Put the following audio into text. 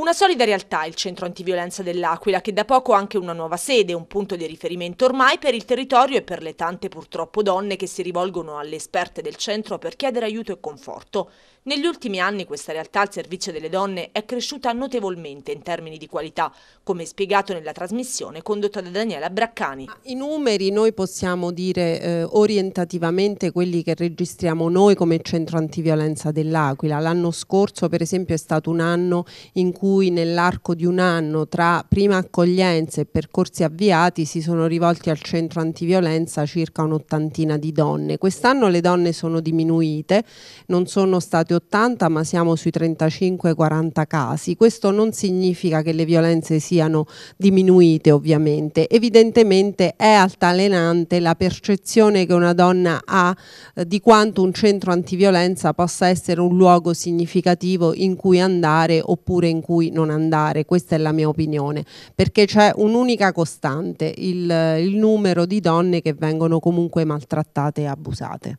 Una solida realtà il centro antiviolenza dell'Aquila, che da poco ha anche una nuova sede, un punto di riferimento ormai per il territorio e per le tante purtroppo donne che si rivolgono alle esperte del centro per chiedere aiuto e conforto. Negli ultimi anni questa realtà al servizio delle donne è cresciuta notevolmente in termini di qualità, come spiegato nella trasmissione condotta da Daniela Braccani. I numeri noi possiamo dire eh, orientativamente quelli che registriamo noi come centro antiviolenza dell'Aquila. L'anno scorso per esempio è stato un anno in cui cui nell'arco di un anno tra prima accoglienza e percorsi avviati si sono rivolti al centro antiviolenza circa un'ottantina di donne. Quest'anno le donne sono diminuite, non sono state 80 ma siamo sui 35-40 casi. Questo non significa che le violenze siano diminuite ovviamente. Evidentemente è altalenante la percezione che una donna ha eh, di quanto un centro antiviolenza possa essere un luogo significativo in cui andare oppure in cui cui non andare, questa è la mia opinione, perché c'è un'unica costante, il, il numero di donne che vengono comunque maltrattate e abusate.